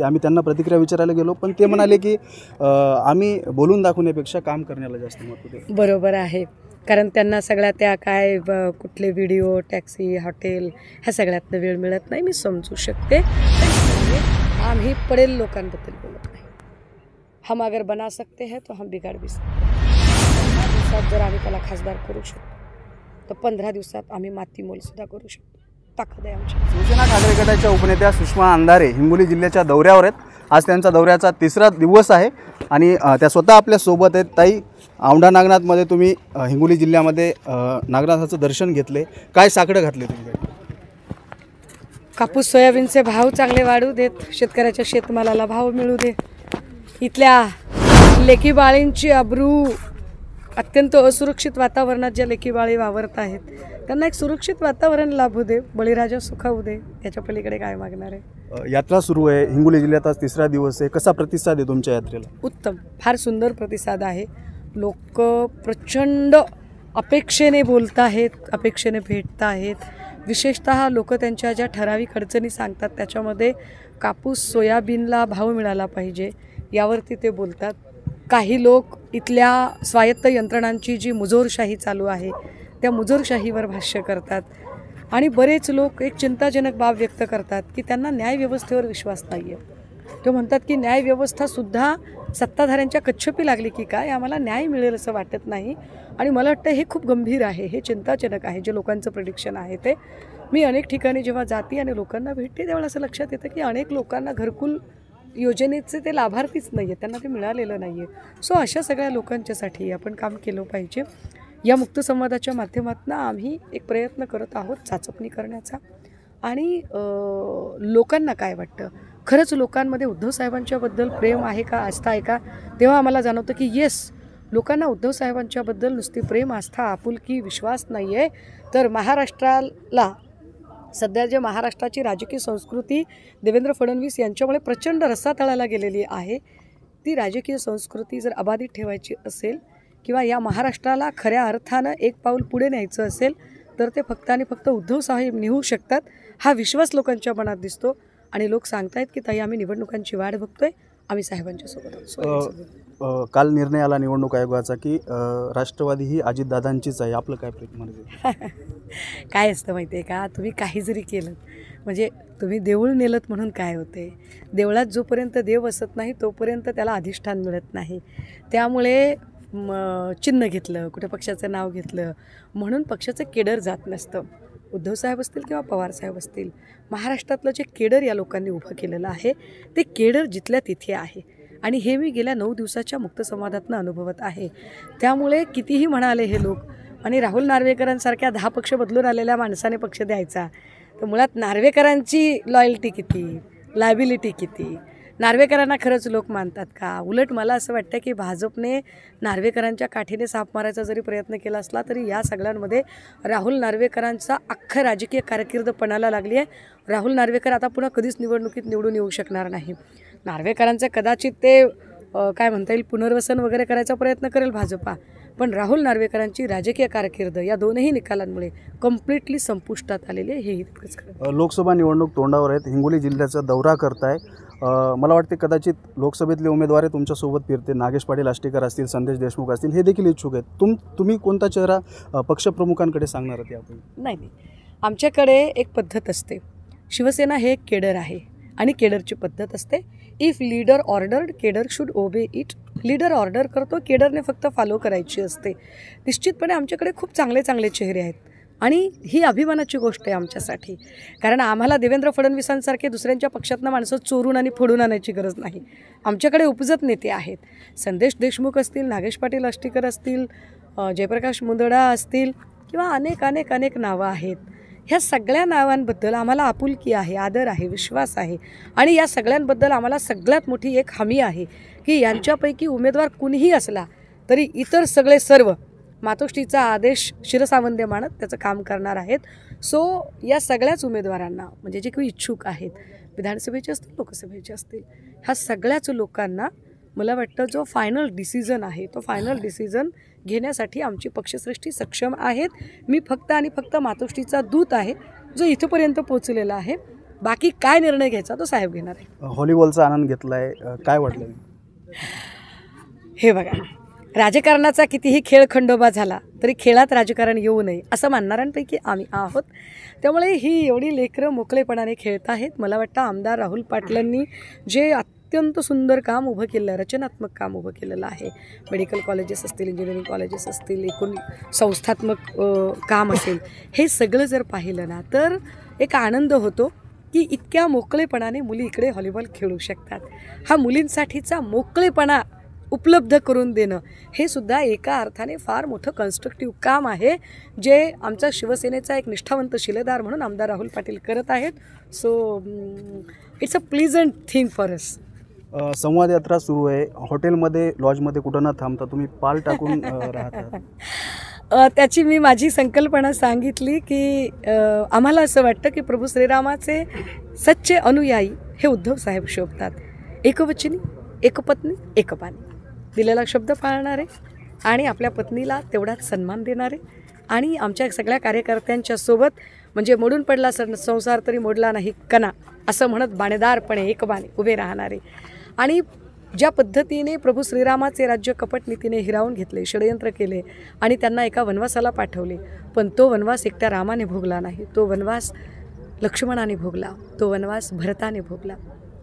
ते आम्ही त्यांना प्रतिक्रिया विचारायला गेलो पण ते म्हणाले की आम्ही बोलून दाखवण्यापेक्षा काम करण्याला जास्त महत्त्व बरोबर आहे कारण त्यांना सगळ्या त्या काय कुठले व्हिडिओ टॅक्सी हॉटेल ह्या सगळ्यातनं वेळ मिळत नाही मी समजू शकते आम्ही पडेल लोकांबद्दल बोलत नाही हम अगर बना सकते हैं तो हम बिघाड भी सकते दिवसात जर आम्ही त्याला खासदार करू शकतो तर पंधरा दिवसात आम्ही माती मोलसुद्धा करू शकतो ताकद आहे शिवसेना ठाकरे गटाच्या उपनेत्या सुषमा अंधारे हिंगोली जिल्ह्याच्या दौऱ्यावर आहेत आज त्यांचा दौऱ्याचा तिसरा दिवस आहे आणि त्या स्वतः आपल्या सोबत आहेत ताई औंढा नागनाथमध्ये तुम्ही हिंगोली जिल्ह्यामध्ये नागनाथाचं दर्शन घेतले काय साकडं घातले तुम्ही कापूस सोयाबीनचे भाव चांगले वाढू देत शेतकऱ्याच्या शेतमालाला भाव मिळू दे इथल्या लेकी बाळींची अब्रू अत्यंत असुरक्षित वातावरणात ज्या लेकी बाळी वावरत आहेत त्यांना एक सुरक्षित वातावरण लाभू दे बळीराजा सुखावू दे याच्या पलीकडे काय मागणार आहे यात्रा सुरू आहे हिंगोली जिल्ह्यात आज तिसरा दिवस आहे कसा प्रतिसाद आहे तुमच्या यात्रेला उत्तम फार सुंदर प्रतिसाद आहे लोक प्रचंड अपेक्षेने बोलत आहेत अपेक्षेने भेटत आहेत विशेषतः लोक त्यांच्या ज्या ठराविक अडचणी सांगतात त्याच्यामध्ये कापूस सोयाबीनला भाव मिळाला पाहिजे यावरती ते बोलतात काही लोक इथल्या स्वायत्त यंत्रणांची जी मुजोरशाही चालू आहे त्या मुजोरशाहीवर भाष्य करतात आणि बरेच लोक एक चिंताजनक बाब व्यक्त करतात की त्यांना न्यायव्यवस्थेवर विश्वास नाही आहे ते म्हणतात की न्यायव्यवस्थासुद्धा सत्ताधाऱ्यांच्या कच्छपी लागली की काय आम्हाला न्याय मिळेल असं वाटत नाही आणि मला वाटतं हे खूप गंभीर आहे हे चिंताजनक आहे जे लोकांचं प्रडिक्शन आहे ते मी अनेक ठिकाणी जेव्हा जाते आणि लोकांना भेटते तेव्हा असं लक्षात येतं की अनेक लोकांना घरकुल योजनेचे ते लाभार्थीच नाही आहेत त्यांना ते मिळालेलं नाही आहे सो अशा सगळ्या लोकांच्यासाठी आपण काम केलं पाहिजे या मुक्तसंवादाच्या माध्यमातून आम्ही एक प्रयत्न करत आहोत चाचपणी करण्याचा आणि लोकांना काय वाटतं खरंच लोकांमध्ये उद्धव साहेबांच्याबद्दल प्रेम आहे का आस्था आहे का तेव्हा आम्हाला जाणवतं की येस लोकांना उद्धव साहेबांच्याबद्दल नुसती प्रेम आस्था आपुलकी विश्वास नाही आहे तर महाराष्ट्राला सध्या जे महाराष्ट्राची राजकीय संस्कृती देवेंद्र फडणवीस यांच्यामुळे प्रचंड रस्सा तळायला गेलेली आहे ती राजकीय संस्कृती जर अबाधित ठेवायची असेल किंवा या महाराष्ट्राला खऱ्या अर्थानं एक पाऊल पुढे न्यायचं असेल तर ते फक्त आणि फक्त उद्धव साहेब नेऊ शकतात हा विश्वास लोकांच्या मनात दिसतो आणि लोक सांगतायत की ताई आम्ही निवडणुकांची वाट बघतोय आम्ही साहेबांच्या सोबत काल निर्णय आला निवडणूक आयोगाचा की राष्ट्रवादी ही अजितदादांचीच आहे आपलं काय म्हणजे काय असतं माहिती आहे का तुम्ही काही जरी केलं म्हणजे तुम्ही देऊळ नेलत म्हणून काय होते देवळात जोपर्यंत देव असत नाही तोपर्यंत त्याला अधिष्ठान मिळत नाही त्यामुळे चिन्ह घेतलं कुठे पक्षाचं नाव घेतलं म्हणून पक्षाचं केडर जात नसतं उद्धवसाहेब असतील किंवा पवारसाहेब असतील महाराष्ट्रातलं जे केडर या लोकांनी उभं केलेलं आहे ते केडर जिथल्या तिथे आहे आणि हे मी गेल्या नऊ दिवसाच्या मुक्तसंवादातनं अनुभवत आहे त्यामुळे कितीही म्हणाले हे लोक आणि राहुल नार्वेकरांसारख्या दहा पक्ष बदलून आलेल्या माणसाने पक्ष द्यायचा तर मुळात नार्वेकरांची लॉयल्टी किती लायबिलिटी किती नार्वेकरांना खरंच लोक मानतात का उलट मला असं वाटतं की भाजपने नार्वेकरांच्या काठीने साप मारायचा जरी प्रयत्न केला असला तरी या सगळ्यांमध्ये राहुल नार्वेकरांचा अख्खं राजकीय कारकीर्द पणाला लागली आहे राहुल नार्वेकर आता पुन्हा कधीच निवडणुकीत निवडून येऊ शकणार नाही नार्वेकरांचं कदाचित ते काय म्हणता येईल पुनर्वसन वगैरे करायचा प्रयत्न करेल भाजपा पण राहुल नार्वेकरांची राजकीय कारकिर्द या दोनही निकालांमुळे कम्प्लिटली संपुष्टात आलेली हेही तितकंच लोकसभा निवडणूक तोंडावर आहेत हिंगोली जिल्ह्याचा दौरा करताय मला वाटते कदाचित लोकसभेतले उमेदवार तुमच्यासोबत फिरते नागेश पाटील आष्टीकर असतील संदेश देशमुख असतील हे देखील इच्छुक आहेत तुम तुम्ही कोणता चेहरा पक्षप्रमुखांकडे सांगणार आहात आपण नाही नाही आमच्याकडे एक पद्धत असते शिवसेना हे केडर आहे आणि केडरची पद्धत असते if leader ordered cadre should obey it leader order करतो केडरने फक्त फॉलो करायची असते निश्चितपणे आमच्याकडे खूप चांगले चांगले चेहरे आहेत आणि ही अभिमानाची गोष्ट आहे आमच्यासाठी कारण आम्हाला देवेंद्र फडणवीसांसारखे दुसऱ्यांच्या पक्षातनं माणसं चोरून आणि फोडून आणायची गरज नाही आमच्याकडे उपजत नेते आहेत संदेश देशमुख असतील नागेश पाटील अष्टीकर असतील जयप्रकाश मुंदडा असतील किंवा अनेक अनेक अनेक नावं आहेत ह्या सगळ्या नावांबद्दल आम्हाला आपुलकी आहे आदर आहे विश्वास आहे आणि या सगळ्यांबद्दल आम्हाला सगळ्यात मोठी एक हमी आहे की यांच्यापैकी उमेदवार कुणीही असला तरी इतर सगळे सर्व मातोश्रीचा आदेश शिरसावंदे मानत त्याचं काम करणार आहेत सो या सगळ्याच उमेदवारांना म्हणजे जे काही इच्छुक आहेत विधानसभेचे असतील लोकसभेचे असतील ह्या सगळ्याच लोकांना मला वाटतं जो फायनल डिसिजन आहे तो फायनल डिसिजन घेण्यासाठी आमची पक्षश्रेष्ठी सक्षम आहेत मी फक्त आणि फक्त मातोश्रीचा दूत आहे जो इथंपर्यंत पोचलेला आहे बाकी काय निर्णय घ्यायचा तो साहेब घेणार आहे व्हॉलीबॉलचा आनंद घेतला आहे काय वाटलं हे बघा राजकारणाचा कितीही खेळ खंडोबा झाला तरी खेळात राजकारण येऊ नये असं मानणाऱ्यांपैकी आम्ही आहोत त्यामुळे ही एवढी लेकरं मोकळेपणाने खेळत आहेत मला वाटतं आमदार राहुल पाटलांनी जे अत्यंत सुंदर काम उभं केलं रचनात्मक काम उभं केलेलं आहे मेडिकल कॉलेजेस असतील इंजिनिअरिंग कॉलेजेस असतील एकूण संस्थात्मक काम असेल हे सगळं जर पाहिलं ना तर एक आनंद होतो की इतक्या मोकळेपणाने मुली इकडे हॉलीबॉल खेळू शकतात हा मुलींसाठीचा मोकळेपणा उपलब्ध करून देणं हे सुद्धा एका अर्थाने फार मोठं कन्स्ट्रक्टिव्ह काम आहे जे आमचा शिवसेनेचा एक निष्ठावंत शिलेदार म्हणून आमदार राहुल पाटील करत आहेत so it's a pleasant thing for us संवाद यात्रा सुरू आहे हॉटेलमध्ये लॉजमध्ये कुठं ना थांबता तुम्ही पाल टाकून त्याची मी माझी संकल्पना सांगितली की आम्हाला असं वाटतं की प्रभू श्रीरामाचे सच्चे अनुयायी हे उद्धव साहेब शोभतात एकवचनी एकपत्नी एकपाणी दिलेला शब्द पाळणारे आणि आपल्या पत्नीला तेवढाच सन्मान देणारे आणि आमच्या सगळ्या कार्यकर्त्यांच्या सोबत म्हणजे मोडून पडला संसार तरी मोडला नाही कणा असं म्हणत बाणेदारपणे एक बाणे उभे राहणारे आणि ज्या पद्धतीने प्रभू श्रीरामाचे राज्य कपटनीतीने हिरावून घेतले षडयंत्र केले आणि त्यांना एका वनवासाला पाठवले पण तो वनवास एकट्या रामाने भोगला नाही तो वनवास लक्ष्मणाने भोगला तो वनवास भरताने भोगला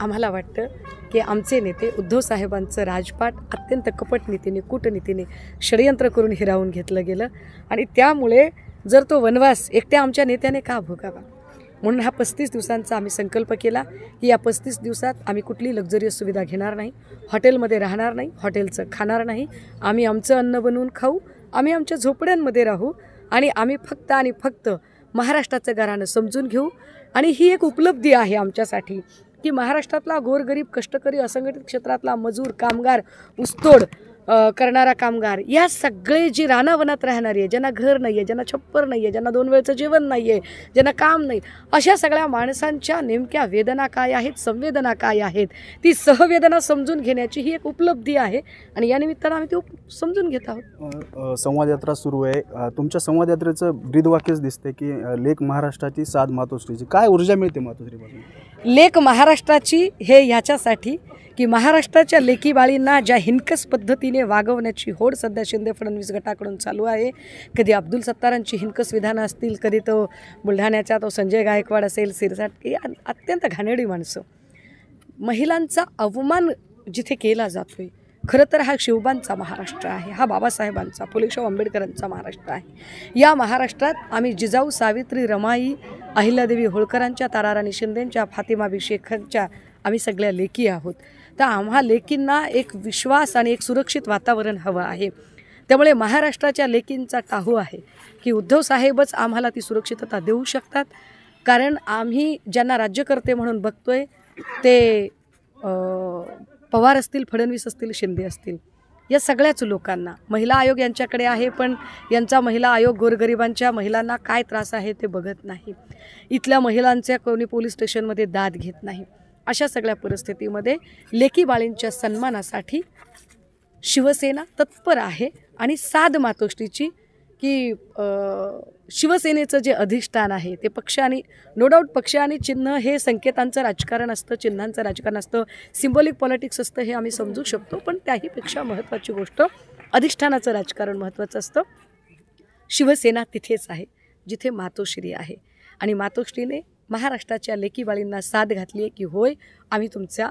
आम्हाला वाटतं की आमचे नेते उद्धव साहेबांचं राजपाट अत्यंत कपटनीतीने कूटनीतीने षडयंत्र करून हिरावून घेतलं गेलं आणि त्यामुळे जर तो वनवास एकट्या आमच्या नेत्याने का भोगावा म्हणून हा पस्तीस दिवसांचा आम्ही संकल्प केला की या पस्तीस दिवसात आम्ही कुठली लक्झरियस सुविधा घेणार नाही हॉटेलमध्ये राहणार नाही हॉटेलचं खाणार नाही आम्ही आमचं अन्न बनवून खाऊ आम्ही आमच्या झोपड्यांमध्ये राहू आणि आम्ही फक्त आणि फक्त महाराष्ट्राचं घराणं समजून घेऊ आणि ही एक उपलब्धी आहे आमच्यासाठी की महाराष्ट्रातला गोरगरीब कष्टकरी असंघटित क्षेत्रातला मजूर कामगार उसतोड करणारा कामगार या सगळे जी रानावनात राहणारी आहे ज्यांना घर नाही आहे ज्यांना छप्पर नाही आहे ज्यांना दोन वेळचं जेवण नाही आहे ज्यांना काम नाही अशा सगळ्या माणसांच्या नेमक्या वेदना काय आहेत संवेदना काय आहेत ती सहवेदना समजून घेण्याची ही एक उपलब्धी आहे आणि या निमित्तानं आम्ही ती समजून घेत आहोत संवाद यात्रा सुरू आहे तुमच्या संवाद यात्रेचं ब्रीदवाक्यच दिसते की लेख महाराष्ट्राची साध मातोश्रीची काय ऊर्जा मिळते मातोश्रीपासून लेख महाराष्ट्राची हे ह्याच्यासाठी की महाराष्ट्राच्या लेखीबाळींना ज्या हिनकस पद्धतीने वागवण्याची होड सध्या शिंदे फडणवीस गटाकडून चालू आहे कधी अब्दुल सत्तारांची हिनकस विधानं असतील कधी तो बुलढाण्याचा तो संजय गायकवाड असेल सिरसाट अत्यंत घाणेडी माणसं महिलांचा अवमान जिथे केला जातो आहे खरं तर हा शिवबांचा महाराष्ट्र आहे हा बाबासाहेबांचा फुलेशाह आंबेडकरांचा महाराष्ट्र आहे या महाराष्ट्रात आम्ही जिजाऊ सावित्री रमाई अहिल्यादेवी होळकरांच्या ताराराणी शिंदेंच्या फातिमाबी शेखरच्या आम्ही सगळ्या लेखी आहोत तर आम्हा लेकींना एक विश्वास आणि एक सुरक्षित वातावरण हवं आहे त्यामुळे महाराष्ट्राच्या लेकींचा काहू आहे की उद्धव साहेबच आम्हाला ती सुरक्षितता देऊ शकतात कारण आम्ही ज्यांना राज्यकर्ते म्हणून बघतोय ते पवार असतील फडणवीस असतील शिंदे असतील या सगळ्याच लोकांना महिला आयोग यांच्याकडे आहे पण यांचा महिला आयोग गोरगरिबांच्या महिलांना काय त्रास आहे ते बघत नाही इथल्या महिलांच्या कोणी पोलीस स्टेशनमध्ये दाद घेत नाही अशा सगळ्या परिस्थितीमध्ये लेकी बाळींच्या सन्मानासाठी शिवसेना तत्पर आहे आणि साध मातोश्रीची की शिवसेनेचं जे अधिष्ठान आहे ते पक्ष आणि नो डाऊट पक्ष आणि चिन्ह हे संकेतांचं राजकारण असतं चिन्हांचं राजकारण असतं सिम्बॉलिक पॉलिटिक्स असतं हे आम्ही समजू शकतो पण त्याहीपेक्षा महत्त्वाची गोष्ट अधिष्ठानाचं राजकारण महत्त्वाचं असतं शिवसेना तिथेच आहे जिथे मातोश्री आहे आणि मातोश्रीने महाराष्ट्राच्या लेकीबाळींना साथ घातली आहे की होय आम्ही तुमच्या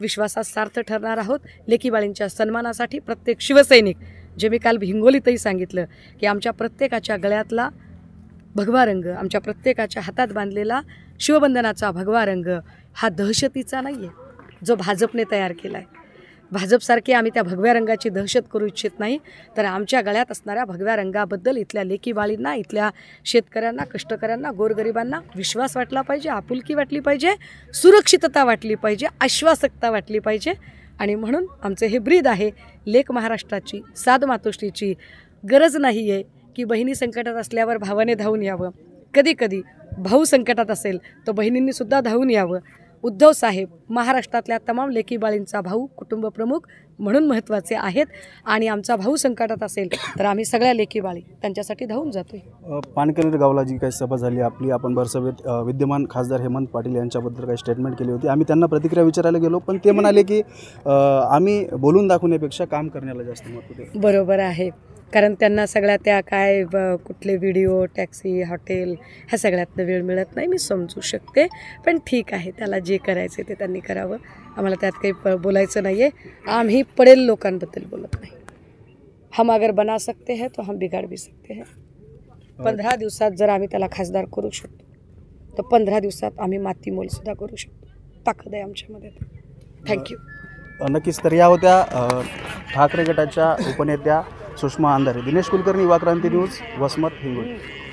विश्वासात सार्थ ठरणार आहोत लेकीबाळींच्या सन्मानासाठी प्रत्येक शिवसैनिक जे मी काल हिंगोलीतही सांगितलं की आमच्या प्रत्येकाच्या गळ्यातला भगवा रंग आमच्या प्रत्येकाच्या हातात बांधलेला शिवबंधनाचा भगवा रंग हा दहशतीचा नाही आहे जो भाजपने तयार केला आहे भाजपसारखे आम्ही त्या भगव्या रंगाची दहशत करू इच्छित नाही तर आमच्या गळ्यात असणाऱ्या भगव्या रंगाबद्दल इथल्या लेकीबाळींना इथल्या शेतकऱ्यांना कष्टकऱ्यांना गोरगरिबांना विश्वास वाटला पाहिजे आपुलकी वाटली पाहिजे सुरक्षितता वाटली पाहिजे आश्वासकता वाटली पाहिजे आणि म्हणून आमचं हे ब्रीद आहे लेख महाराष्ट्राची साध मातोश्रीची गरज नाही आहे की बहिणी संकटात असल्यावर भावाने धावून यावं कधी कधी भाऊ संकटात असेल तर बहिणींनीसुद्धा धावून यावं उद्धव साहेब महाराष्ट्रातल्या तमाम लेखी भाऊ कुटुंबप्रमुख म्हणून महत्त्वाचे आहेत आणि आमचा भाऊ संकटात असेल तर आम्ही सगळ्या लेखी बाळी त्यांच्यासाठी धावून जातोय पानकर गावला जी काही सभा झाली आपली आपण भरसभेत विद्यमान खासदार हेमंत पाटील यांच्याबद्दल काही स्टेटमेंट केली होती आम्ही त्यांना प्रतिक्रिया विचारायला गेलो पण ते म्हणाले की आम्ही बोलून दाखवण्यापेक्षा काम करण्याला जास्त महत्त्व बरोबर आहे कारण त्यांना सगळ्या त्या काय कुठले व्हिडिओ टॅक्सी हॉटेल ह्या सगळ्यातनं वेळ मिळत नाही मी समजू शकते पण ठीक आहे त्याला जे करायचे ते त्यांनी करावं आम्हाला त्यात काही बोलायचं नाही आहे आम्ही पडेल लोकांबद्दल बोलत नाही हम अगर बना सकते हैं तो हम बिघाड भी सकते हैं पंधरा दिवसात जर आम्ही त्याला खासदार करू शकतो तर पंधरा दिवसात आम्ही माती मोलसुद्धा करू शकतो ताकद आहे आमच्यामध्ये थँक्यू नक्कीच तर या होत्या ठाकरे गटाच्या उपनेत्या सुषमा अंधारे दिनेश कुलकर्णी युवा न्यूज वसमत हिंगोली